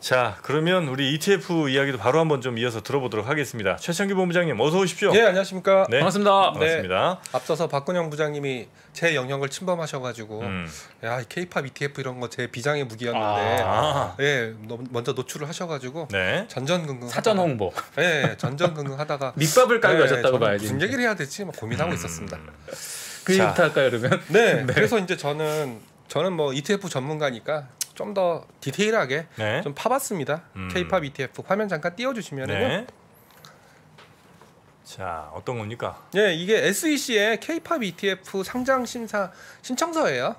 자, 그러면 우리 ETF 이야기도 바로 한번 좀 이어서 들어보도록 하겠습니다. 최창규 본부장님, 어서 오십시오. 예, 안녕하십니까. 네. 반갑습니다. 네. 반갑습니다. 네. 앞서서 박근영 부장님이 제 영역을 침범하셔가지고, 음. 야, K-팝 ETF 이런 거 제 비장의 무기였는데, 아. 예, 먼저 노출을 하셔가지고 네. 전전긍긍 사전 홍보. 예, 예 전전긍긍 하다가 밑밥을 깔고 예, 하셨다고 봐야지. 무슨 얘기를 해야 될지 막 뭐 고민하고 음. 있었습니다. 그얘부터 할까요, 그러면? 네, 네, 그래서 이제 저는 저는 뭐 ETF 전문가니까 좀더 디테일하게 네. 좀 파봤습니다. 음. K-팝 ETF 화면 잠깐 띄워주시면요. 네. 자 어떤 겁니까? 예, 이게 SEC의 K-팝 ETF 상장 심사 신청서예요.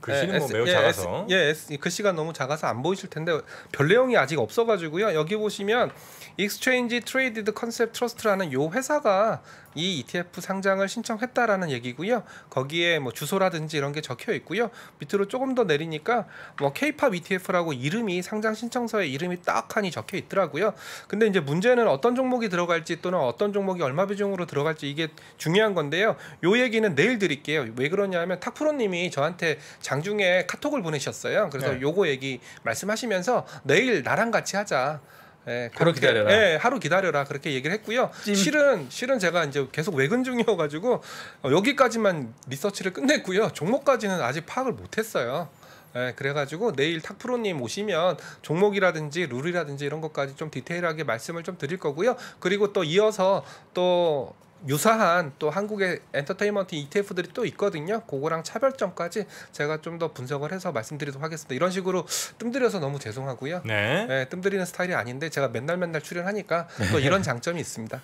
글씨는 음, 그 뭐 예, 뭐 S, 매우 예, 작아서 S, 예, S, 글씨가 그 너무 작아서 안 보이실 텐데 별 내용이 아직 없어가지고요. 여기 보시면 익스체인지 트레이디드 컨셉 트러스트라는 요 회사가 이 ETF 상장을 신청했다라는 얘기고요. 거기에 뭐 주소라든지 이런 게 적혀 있고요. 밑으로 조금 더 내리니까 뭐 k p ETF라고 이름이 상장 신청서에 이름이 딱하니 적혀 있더라고요. 근데 이제 문제는 어떤 종목이 들어갈지 또는 어떤 종목이 얼마 비중으로 들어갈지 이게 중요한 건데요. 요 얘기는 내일 드릴게요. 왜 그러냐면 탁프로님이 저한테 장중에 카톡을 보내셨어요. 그래서 네. 요거 얘기 말씀하시면서 내일 나랑 같이 하자. 예, 하루 기다려라. 예, 하루 기다려라 그렇게 얘기를 했고요. 찜. 실은 실은 제가 이제 계속 외근 중이어가지고 어, 여기까지만 리서치를 끝냈고요. 종목까지는 아직 파악을 못했어요. 예, 그래가지고 내일 탁프로님 오시면 종목이라든지 룰이라든지 이런 것까지 좀 디테일하게 말씀을 좀 드릴 거고요. 그리고 또 이어서 또 유사한 또 한국의 엔터테인먼트 ETF들이 또 있거든요. 그거랑 차별점까지 제가 좀 더 분석을 해서 말씀드리도록 하겠습니다. 이런 식으로 뜸들여서 너무 죄송하고요. 네. 네 뜸들이는 스타일이 아닌데 제가 맨날 맨날 출연하니까 또 네. 이런 장점이 있습니다.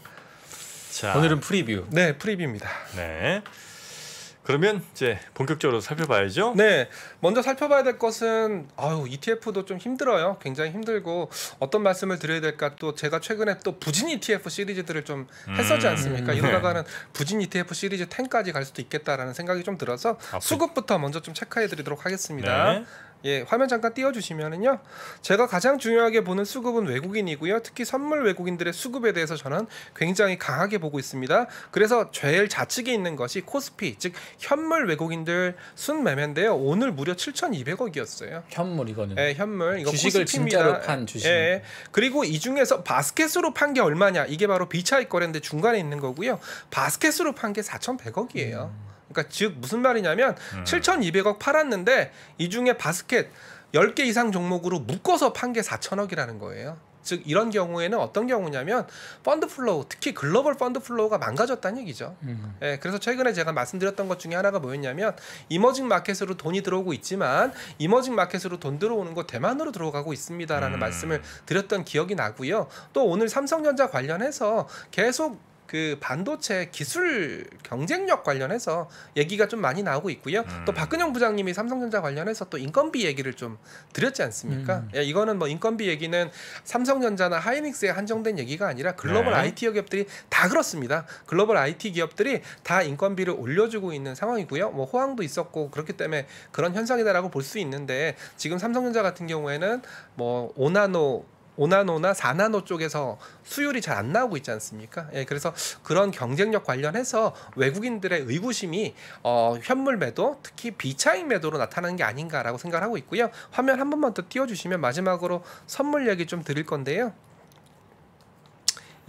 자, 오늘은 프리뷰. 네, 프리뷰입니다. 네. 그러면 이제 본격적으로 살펴봐야죠. 네, 먼저 살펴봐야 될 것은 아유 ETF도 좀 힘들어요. 굉장히 힘들고 어떤 말씀을 드려야 될까 또 제가 최근에 또 부진 ETF 시리즈들을 좀 했었지 음. 않습니까? 음, 이러다가는 부진 ETF 시리즈 10까지 갈 수도 있겠다라는 생각이 좀 들어서 아, 수급부터 먼저 좀 체크해드리도록 하겠습니다. 네. 예, 화면 잠깐 띄워주시면은요. 제가 가장 중요하게 보는 수급은 외국인이고요. 특히 선물 외국인들의 수급에 대해서 저는 굉장히 강하게 보고 있습니다. 그래서 제일 좌측에 있는 것이 코스피, 즉 현물 외국인들 순매매인데요. 오늘 무려 7,200억이었어요. 현물 이거는. 예, 현물. 이거 주식을 코스피입니다. 진짜로 판 주식. 예. 그리고 이 중에서 바스켓으로 판 게 얼마냐? 이게 바로 비차익 거래인데 중간에 있는 거고요. 바스켓으로 판 게 4,100억이에요. 음. 그러니까 즉 무슨 말이냐면 음. 7,200억 팔았는데 이 중에 바스켓 10개 이상 종목으로 묶어서 판 게 4천억이라는 거예요. 즉 이런 경우에는 어떤 경우냐면 펀드 플로우 특히 글로벌 펀드 플로우가 망가졌다는 얘기죠. 음. 예, 그래서 최근에 제가 말씀드렸던 것 중에 하나가 뭐였냐면 이머징 마켓으로 돈이 들어오고 있지만 이머징 마켓으로 돈 들어오는 거 대만으로 들어가고 있습니다라는 음. 말씀을 드렸던 기억이 나고요. 또 오늘 삼성전자 관련해서 계속 그 반도체 기술 경쟁력 관련해서 얘기가 좀 많이 나오고 있고요. 음. 또 박근영 부장님이 삼성전자 관련해서 또 인건비 얘기를 좀 드렸지 않습니까? 음. 예, 이거는 뭐 인건비 얘기는 삼성전자나 하이닉스에 한정된 얘기가 아니라 글로벌 네. IT 기업들이 다 그렇습니다. 글로벌 IT 기업들이 다 인건비를 올려주고 있는 상황이고요. 뭐 호황도 있었고 그렇기 때문에 그런 현상이다라고 볼 수 있는데 지금 삼성전자 같은 경우에는 뭐 오나노 5나노나 4나노 쪽에서 수율이 잘 안 나오고 있지 않습니까? 예, 그래서 그런 경쟁력 관련해서 외국인들의 의구심이 어, 현물 매도, 특히 비차익 매도로 나타나는 게 아닌가라고 생각을 하고 있고요. 화면 한 번만 더 띄워주시면 마지막으로 선물 얘기 좀 드릴 건데요.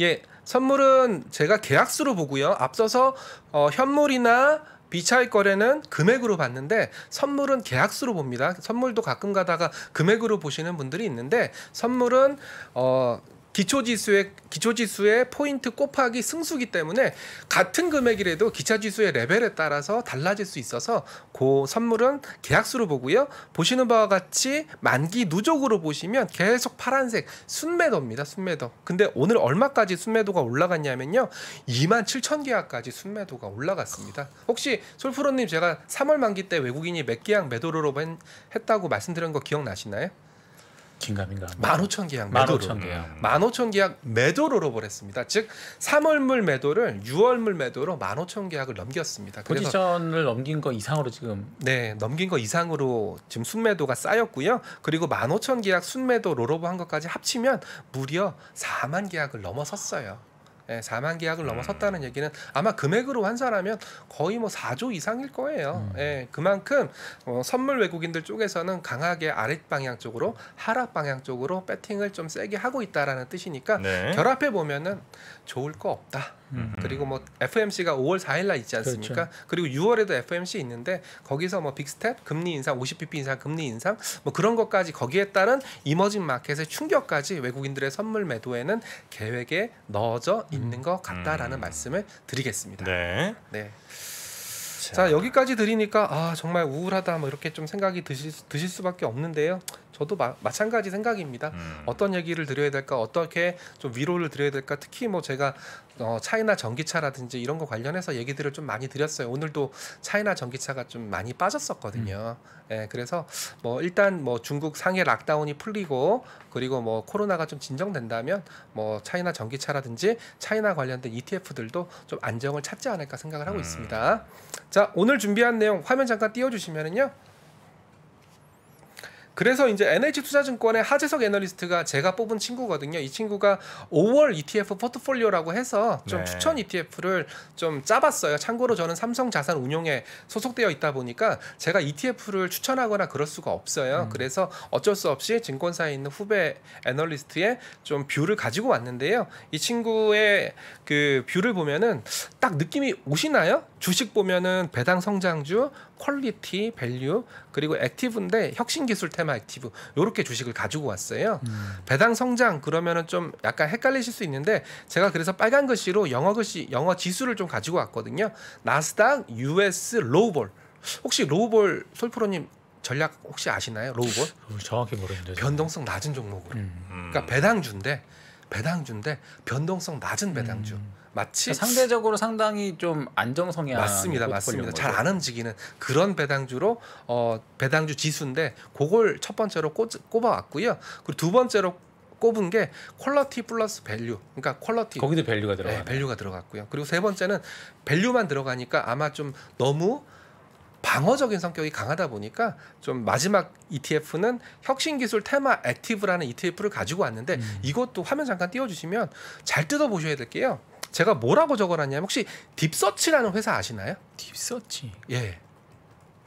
예, 선물은 제가 계약수로 보고요. 앞서서 어, 현물이나 비차익 거래는 금액으로 봤는데 선물은 계약수로 봅니다. 선물도 가끔 가다가 금액으로 보시는 분들이 있는데 선물은 어 기초지수의 기초지수의 포인트 곱하기 승수기 때문에 같은 금액이라도 기차지수의 레벨에 따라서 달라질 수 있어서 그 선물은 계약수로 보고요. 보시는 바와 같이 만기 누적으로 보시면 계속 파란색 순매도입니다. 순매도. 근데 오늘 얼마까지 순매도가 올라갔냐면요. 2만 7천 계약까지 순매도가 올라갔습니다. 혹시 솔프로님 제가 3월 만기 때 외국인이 몇 계약 매도로 했다고 말씀드린 거 기억나시나요? 긴가민가. 15,000계약 매도로. 15,000계약. 1 5 0약 매도로 로벌했습니다. 즉 3월물 매도를 6월물 매도로 15,000계약을 넘겼습니다. 그래서 포지션을 넘긴 거 이상으로 지금 네, 넘긴 거 이상으로 지금 순매도가 쌓였고요. 그리고 15,000계약 순매도 로로버한 것까지 합치면 무려 4만 계약을 넘어섰어요. 예, 4만 계약을 음. 넘어섰다는 얘기는 아마 금액으로 환산하면 거의 뭐 4조 이상일 거예요. 음. 예, 그만큼 어, 선물 외국인들 쪽에서는 강하게 아랫 방향 쪽으로 하락 방향 쪽으로 배팅을 좀 세게 하고 있다라는 뜻이니까 네. 결합해 보면은 좋을 거 없다. 음. 그리고 뭐 FMC가 5월 4일 날 있지 그렇죠. 않습니까? 그렇죠. 그리고 6월에도 FMC 있는데 거기서 뭐 빅스텝 금리 인상, 50bp 인상, 금리 인상 뭐 그런 것까지 거기에 따른 이머징 마켓의 충격까지 외국인들의 선물 매도에는 계획에 넣어져 있는 것 같다라는 음. 말씀을 드리겠습니다. 네. 네. 자. 자 여기까지 드리니까 아 정말 우울하다 뭐 이렇게 좀 생각이 드실, 드실 수밖에 없는데요. 저도 마, 마찬가지 생각입니다. 음. 어떤 얘기를 드려야 될까, 어떻게 좀 위로를 드려야 될까. 특히 뭐 제가 어, 차이나 전기차라든지 이런 거 관련해서 얘기들을 좀 많이 드렸어요. 오늘도 차이나 전기차가 좀 많이 빠졌었거든요. 음. 예, 그래서 뭐 일단 뭐 중국 상해 락다운이 풀리고 그리고 뭐 코로나가 좀 진정된다면 뭐 차이나 전기차라든지 차이나 관련된 ETF들도 좀 안정을 찾지 않을까 생각을 하고 음. 있습니다. 자, 오늘 준비한 내용 화면 잠깐 띄워주시면은요. 그래서 이제 NH 투자증권의 하재석 애널리스트가 제가 뽑은 친구거든요. 이 친구가 5월 ETF 포트폴리오라고 해서 좀 네. 추천 ETF를 좀 짜봤어요. 참고로 저는 삼성 자산 운용에 소속되어 있다 보니까 제가 ETF를 추천하거나 그럴 수가 없어요. 음. 그래서 어쩔 수 없이 증권사에 있는 후배 애널리스트의 좀 뷰를 가지고 왔는데요. 이 친구의 그 뷰를 보면은 딱 느낌이 오시나요? 주식 보면은 배당 성장주, 퀄리티, 밸류 그리고 액티브인데 혁신 기술 테마 액티브 요렇게 주식을 가지고 왔어요. 음. 배당 성장 그러면은 좀 약간 헷갈리실 수 있는데 제가 그래서 빨간 글씨로 영어 글씨 영어 지수를 좀 가지고 왔거든요. 나스닥, US, 로우볼. 혹시 로우볼 솔프로님 전략 혹시 아시나요? 로우볼? 정확히 모르는데 변동성 낮은 종목으로. 음. 그러니까 배당주인데 배당주인데 변동성 낮은 배당주. 음. 마치 그러니까 상대적으로 상당히 좀 안정성이 맞습니다, 맞습니다. 잘안 움직이는 그런 배당주로 어 배당주 지수인데 그걸 첫 번째로 꽂, 꼽아왔고요. 그리고 두 번째로 꼽은 게 퀄러티 플러스 밸류. 그러니까 퀄러티 거기도 밸류가 들어가. 네, 밸류가 들어갔고요. 그리고 세 번째는 밸류만 들어가니까 아마 좀 너무 방어적인 성격이 강하다 보니까 좀 마지막 ETF는 혁신 기술 테마 액티브라는 ETF를 가지고 왔는데 음. 이것도 화면 잠깐 띄워주시면 잘 뜯어 보셔야 될게요. 제가 뭐라고 적어놨냐면 혹시 딥서치라는 회사 아시나요? 딥서치. 예.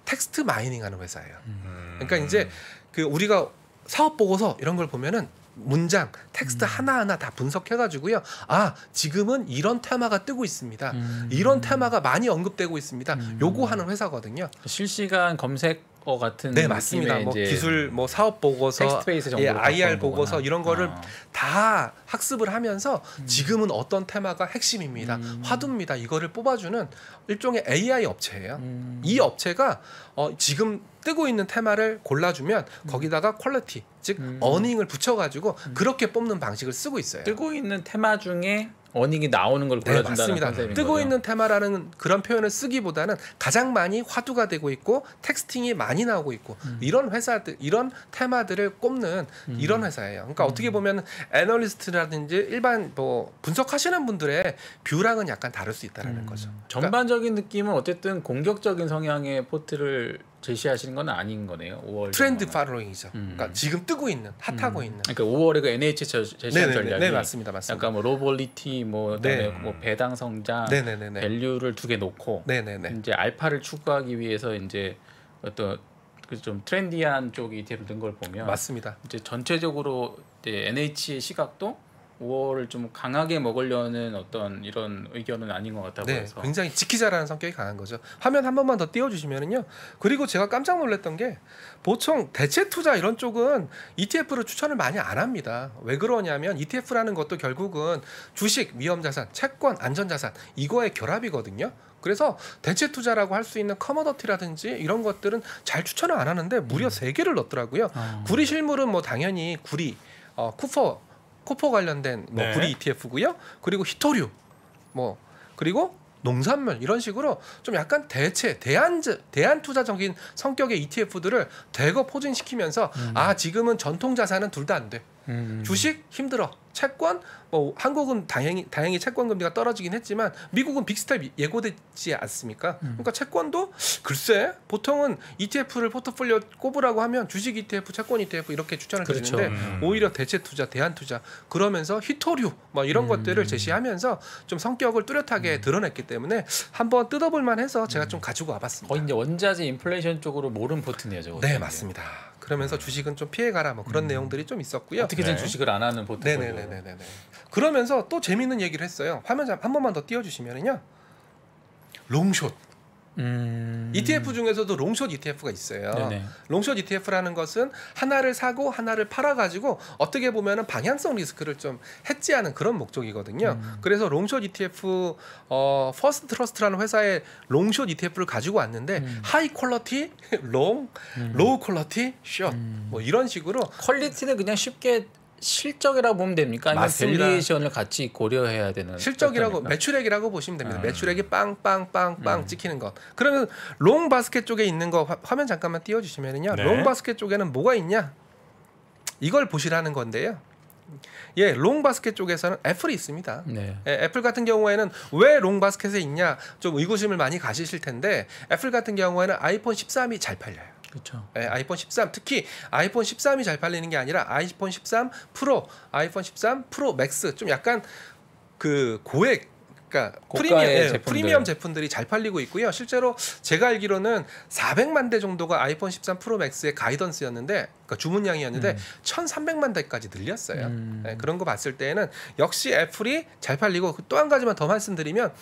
텍스트 마이닝하는 회사예요. 음. 그러니까 이제 그 우리가 사업 보고서 이런 걸 보면은 문장, 텍스트 음. 하나하나 다 분석해 가지고요. 아, 지금은 이런 테마가 뜨고 있습니다. 음. 이런 테마가 많이 언급되고 있습니다. 음. 요거 하는 회사거든요. 실시간 검색 어 같은 네 맞습니다. 뭐 기술 뭐 사업 보고서, 예, IR 보고서 이런 거를 아. 다 학습을 하면서 음. 지금은 어떤 테마가 핵심입니다. 음. 화두입니다. 이거를 뽑아주는 일종의 AI 업체예요. 음. 이 업체가 어, 지금 뜨고 있는 테마를 골라주면 음. 거기다가 퀄리티 즉 음. 어닝을 붙여가지고 음. 그렇게 뽑는 방식을 쓰고 있어요. 뜨고 있는 테마 중에 어닝이 나오는 걸 네, 골라준다는 네, 맞습니다. 컨셉인 뜨고 거죠? 있는 테마라는 그런 표현을 쓰기보다는 가장 많이 화두가 되고 있고 텍스팅이 많이 나오고 있고 음. 이런 회사들 이런 테마들을 꼽는 음. 이런 회사예요. 그러니까 음. 어떻게 보면 애널리스트라든지 일반 뭐 분석하시는 분들의 뷰랑은 약간 다를 수 있다라는 음. 거죠. 그러니까 전반적인 느낌은 어쨌든 공격적인 성향의 포트를 제시하시는 건 아닌 거네요. 5월 트렌드 팔로잉이죠. 음. 그러니까 지금 뜨고 있는 핫하고 음. 있는. 그러니까 5월에 그 NH 제시한 전략이 네 맞습니다, 맞습니다. 약간 뭐 로볼리티 뭐, 네. 뭐 배당 성장, 네네네네. 밸류를 두 개 놓고 네네네. 이제 알파를 추구하기 위해서 이제 어떤 그 좀 트렌디한 쪽이 되는 걸 보면 맞습니다. 이제 전체적으로 이제 NH의 시각도 우월을 좀 강하게 먹으려는 어떤 이런 의견은 아닌 것 같다고 네, 해서 굉장히 지키자라는 성격이 강한 거죠. 화면 한 번만 더 띄워주시면은요. 그리고 제가 깜짝 놀랐던 게 보통 대체 투자 이런 쪽은 ETF를 추천을 많이 안 합니다. 왜 그러냐면 ETF라는 것도 결국은 주식, 위험자산, 채권, 안전자산 이거의 결합이거든요. 그래서 대체 투자라고 할 수 있는 커머더티라든지 이런 것들은 잘 추천을 안 하는데 무려 음. 세 개를 넣더라고요. 아. 구리 실물은 뭐 당연히 구리, 어, 쿠퍼 코퍼 관련된 뭐 네. 구리 ETF고요. 그리고 히토류 뭐 그리고 농산물 이런 식으로 좀 약간 대체 대안 대안 투자적인 성격의 ETF들을 대거 포진시키면서 음. 아 지금은 전통 자산은 둘 다 안 돼. 음. 주식 힘들어. 채권 뭐 한국은 다행히 다행히 채권 금리가 떨어지긴 했지만 미국은 빅스텝 예고됐지 않습니까? 음. 그러니까 채권도 글쎄 보통은 ETF를 포트폴리오 꼽으라고 하면 주식 ETF, 채권 ETF 이렇게 추천을 그렇죠. 드리는데 음. 오히려 대체 투자, 대안 투자 그러면서 희토류뭐 이런 음. 것들을 제시하면서 좀 성격을 뚜렷하게 음. 드러냈기 때문에 한번 뜯어볼 만해서 제가 음. 좀 가지고 와봤습니다. 어, 이제 원자재 인플레이션 쪽으로 모른 포트네요, 저거. 네, 맞습니다. 그러면서 주식은 좀 피해가라 뭐 그런 음. 내용들이 좀 있었고요. 어떻게든 네. 주식을 안 하는 포트 네네네네. 그러면서 또 재미있는 얘기를 했어요. 화면 한 번만 더 띄워주시면요. 롱숏. 음... ETF 중에서도 롱숏 ETF가 있어요. 롱숏 ETF라는 것은 하나를 사고 하나를 팔아 가지고 어떻게 보면은 방향성 리스크를 좀 해지하는 그런 목적이거든요. 음... 그래서 롱숏 ETF 어 퍼스트 트러스트라는 회사의 롱숏 ETF를 가지고 왔는데 음... 하이 퀄러티 롱, 로우 퀄러티 숏뭐 이런 식으로 퀄리티는 그냥 쉽게 실적이라고 보면 됩니까? 아니면 맞습니다. 밸리에이션을 같이 고려해야 되는 실적이라고 매출액이라고 보시면 됩니다. 음. 매출액이 빵빵빵빵 음. 찍히는 것. 그러면 롱 바스켓 쪽에 있는 거 화, 면 잠깐만 띄워 주시면은요. 네. 롱 바스켓 쪽에는 뭐가 있냐? 이걸 보시라는 건데요. 예, 롱 바스켓 쪽에서는 애플이 있습니다. 네. 예, 애플 같은 경우에는 왜롱 바스켓에 있냐 좀 의구심을 많이 가지실 텐데 애플 같은 경우에는 아이폰 13이 잘 팔려요. 그렇죠. 예, 아이폰 13 특히 아이폰 13이 잘 팔리는 게 아니라 아이폰 13 프로, 아이폰 13 프로 맥스 좀 약간 그 고액 그러니까 프리미엄, 예, 제품들. 프리미엄 제품들이 잘 팔리고 있고요. 실제로 제가 알기로는 400만 대 정도가 아이폰 13 프로 맥스의 가이던스였는데 그러니까 주문량이었는데 음. 1,300만 대까지 늘렸어요. 음. 예, 그런 거 봤을 때에는 역시 애플이 잘 팔리고 그 또한 가지만 더 말씀드리면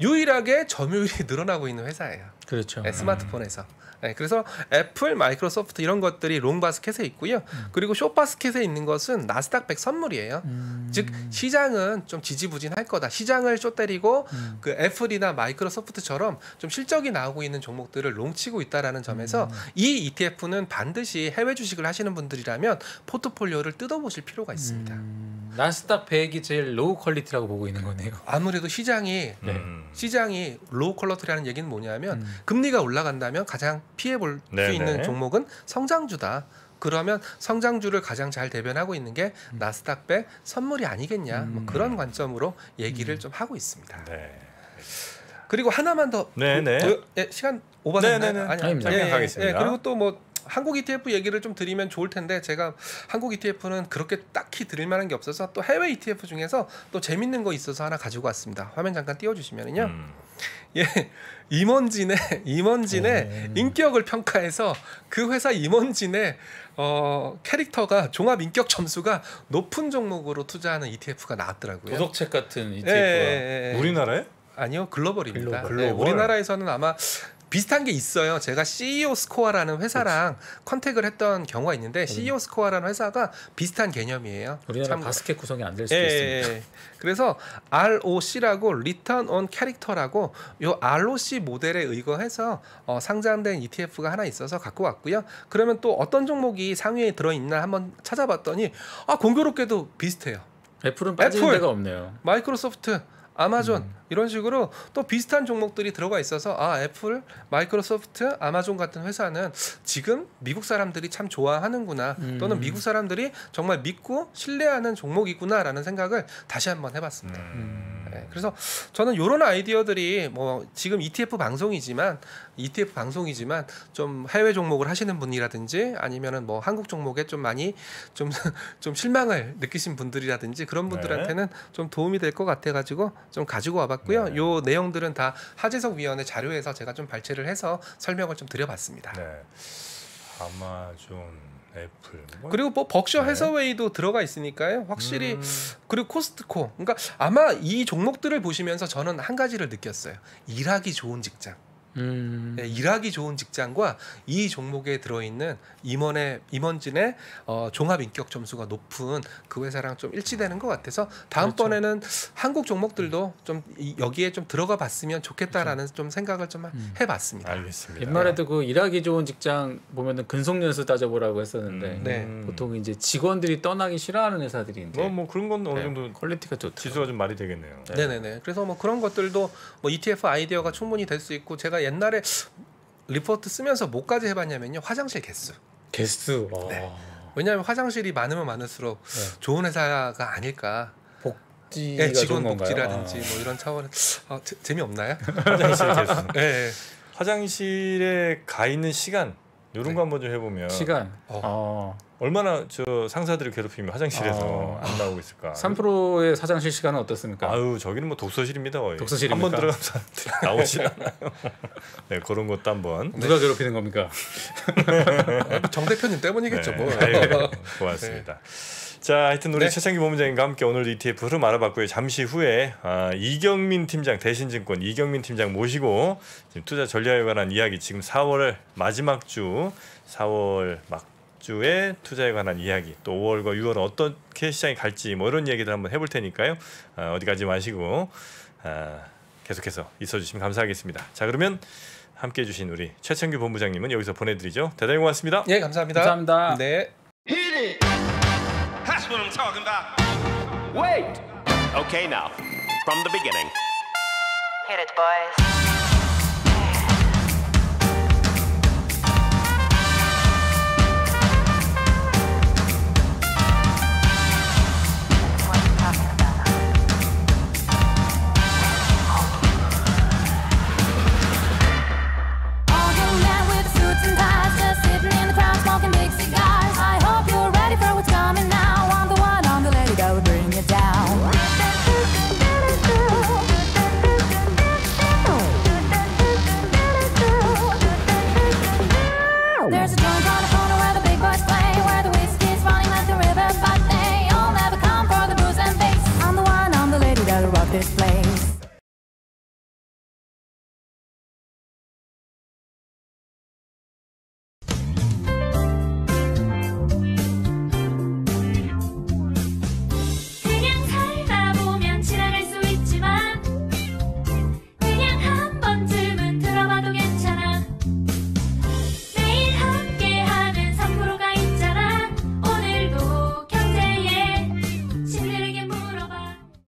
유일하게 점유율이 늘어나고 있는 회사예요. 그렇죠. 예, 스마트폰에서. 음. 네, 그래서 애플, 마이크로소프트 이런 것들이 롱바스켓에 있고요. 음. 그리고 쇼바스켓에 있는 것은 나스닥 백 선물이에요. 음. 즉 시장은 좀 지지부진할 거다. 시장을 숏 때리고 음. 그 애플이나 마이크로소프트처럼 좀 실적이 나오고 있는 종목들을 롱치고 있다라는 점에서 음. 이 ETF는 반드시 해외 주식을 하시는 분들이라면 포트폴리오를 뜯어보실 필요가 있습니다. 음. 나스닥 백이 제일 로우 퀄리티라고 보고 있는 거네요. 아무래도 시장이 네. 시장이 로우 퀄리티라는 얘기는 뭐냐면 음. 금리가 올라간다면 가장 피해 볼 수 있는 종목은 성장주다. 그러면 성장주를 가장 잘 대변하고 있는 게 나스닥배 선물이 아니겠냐 뭐 음. 뭐 그런 관점으로 얘기를 음. 좀 하고 있습니다. 네. 그리고 하나만 더 네, 네. 더, 예, 시간 오버됐나요? 아니, 아닙니다. 예, 예, 예, 그리고 또 뭐 한국 ETF 얘기를 좀 드리면 좋을 텐데 제가 한국 ETF는 그렇게 딱히 드릴 만한 게 없어서 또 해외 ETF 중에서 또 재밌는 거 있어서 하나 가지고 왔습니다. 화면 잠깐 띄워주시면요. 음. 예, 임원진의 임원진의 오. 인격을 평가해서 그 회사 임원진의 어, 캐릭터가 종합 인격 점수가 높은 종목으로 투자하는 ETF가 나왔더라고요. 도덕책 같은 ETF가 예, e 예, 예. 우리나라에? 아니요 글로벌입니다. 글로벌. 네, 우리나라에서는 아마 비슷한 게 있어요. 제가 CEO 스코어라는 회사랑 그렇 컨택을 했던 경우가 있는데 음. CEO 스코어라는 회사가 비슷한 개념이에요. 우리나라 참... 바스켓 구성이 안될 예, 수도 예, 있습니다. 예, 예. 그래서 ROC라고 Return on Character라고 요 ROC 모델에 의거해서 어, 상장된 ETF가 하나 있어서 갖고 왔고요. 그러면 또 어떤 종목이 상위에 들어있나 한번 찾아봤더니 아 공교롭게도 비슷해요. 애플은 빠진 애플, 데가 없네요. 마이크로소프트, 아마존 음. 이런 식으로 또 비슷한 종목들이 들어가 있어서 아 애플, 마이크로소프트, 아마존 같은 회사는 지금 미국 사람들이 참 좋아하는구나 음. 또는 미국 사람들이 정말 믿고 신뢰하는 종목이구나라는 생각을 다시 한번 해봤습니다. 음. 네, 그래서 저는 이런 아이디어들이 뭐 지금 ETF 방송이지만 ETF 방송이지만 좀 해외 종목을 하시는 분이라든지 아니면은 뭐 한국 종목에 좀 많이 좀좀 좀 실망을 느끼신 분들이라든지 그런 네. 분들한테는 네. 좀 도움이 될 것 같아가지고 좀 가지고 와봤고요. 네. 요 내용들은 다 하재석 위원의 자료에서 제가 좀 발췌를 해서 설명을 좀 드려봤습니다. 네. 아마존 애플 뭐? 그리고 뭐 벅셔 네. 해서웨이도 들어가 있으니까요 확실히 음... 그리고 코스트코 그러니까 아마 이 종목들을 보시면서 저는 한 가지를 느꼈어요 일하기 좋은 직장 음. 네, 일하기 좋은 직장과 이 종목에 들어있는 임원의 임원진의 어, 종합 인격 점수가 높은 그 회사랑 좀 일치되는 것 같아서 다음번에는 그렇죠. 한국 종목들도 음. 좀 이, 여기에 좀 들어가 봤으면 좋겠다라는 그렇죠. 좀 생각을 좀 음. 해봤습니다. 알겠습니다. 옛말에도 예. 그 일하기 좋은 직장 보면은 근속연수 따져보라고 했었는데 음. 네. 보통 이제 직원들이 떠나기 싫어하는 회사들인데 뭐, 뭐 그런 건 어느 정도 네. 퀄리티가 좋죠. 지수가 좀 말이 되겠네요. 네. 네네네. 그래서 뭐 그런 것들도 뭐 ETF 아이디어가 충분히 될 수 있고 제가 옛날에 리포트 쓰면서 뭐까지 해봤냐면요 화장실 개수. 개수. 아. 네. 왜냐하면 화장실이 많으면 많을수록 네. 좋은 회사가 아닐까. 복지. 네, 예, 직원 복지라든지 아. 뭐 이런 차원은 아, 재미 없나요? 화장실 개수. 네. 화장실에 가 있는 시간. 이런 네. 거 한번 좀 해보면 시간 어. 어. 얼마나 저 상사들을 괴롭히면 화장실에서 어. 안 나오고 있을까? 3%의 화장실 시간은 어떻습니까? 아유 저기는 뭐 독서실입니다 독서실 한번 들어가면 나오지 않아요. 네 그런 것도 한번. 누가 네. 괴롭히는 겁니까? 정 대표님 때문이겠죠 네. 뭐. 고맙습니다. 네. 자, 하여튼 우리 네. 최창기 본부장님과 함께 오늘 ETF 흐름 알아봤고요. 잠시 후에 아, 이경민 팀장 대신증권 이경민 팀장 모시고 지금 투자 전략에 관한 이야기 지금 4월 마지막 주 4월 막 주에 투자에 관한 이야기 또 5월과 6월 은 어떻게 시장이 갈지 뭐 이런 얘기들 한번 해볼 테니까요. 아, 어디 가지 마시고 아, 계속해서 있어주시면 감사하겠습니다. 자 그러면 함께해 주신 우리 최창규 본부장님은 여기서 보내드리죠. 대단히 고맙습니다. 예, 감사합니다. 감사합니다. 네. what I'm talking about. Wait! Okay, now, from the beginning. Hit it, boys.